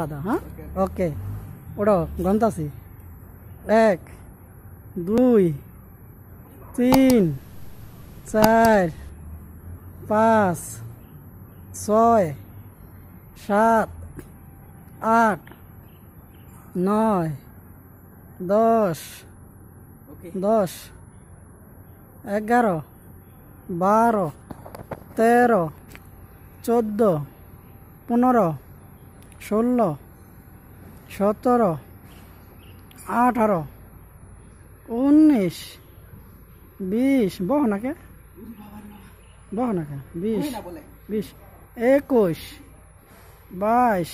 পাদা হ্যাঁ ওকে ওটা গন্তাসি এক দুই তিন চার পাঁচ ছয় সাত আট নয় দশ দশ এগারো বারো তেরো চোদ্দো পনেরো ষোলো সতেরো আঠারো উনিশ বিশ বহ নাকে বহ নাকে বিশ বিশ একুশ বাইশ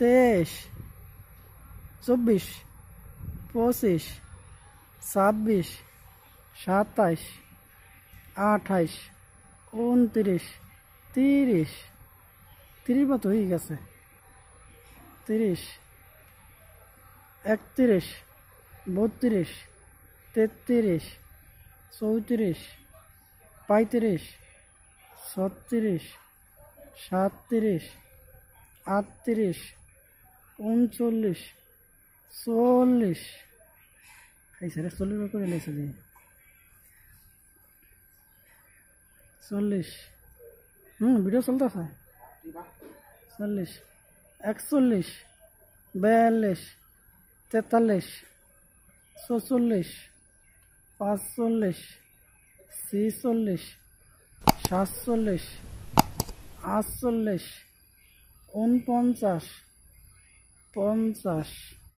তেইশ চব্বিশ পঁচিশ ছাব্বিশ সাতাইশ আঠাইশ উনত্রিশ তিরিশ তিরিশ তো হয়ে গেছে তিরিশ একত্রিশ বত্রিশ তেত্রিশ চৌত্রিশ পঁয়ত্রিশ ছত্রিশ সাতত্রিশ আটত্রিশ উনচল্লিশ চল্লিশ এই স্যার চল্লিশ করে নিয়েছে চল্লিশ হুম ভিডিও চলতেছে চল্লিশ একচল্লিশ বিয়াল্লিশ তেতাল্লিশ ছচল্লিশ পাঁচচল্লিশ ছিচল্লিশ সাতচল্লিশ আটচল্লিশ ঊনপঞ্চাশ পঞ্চাশ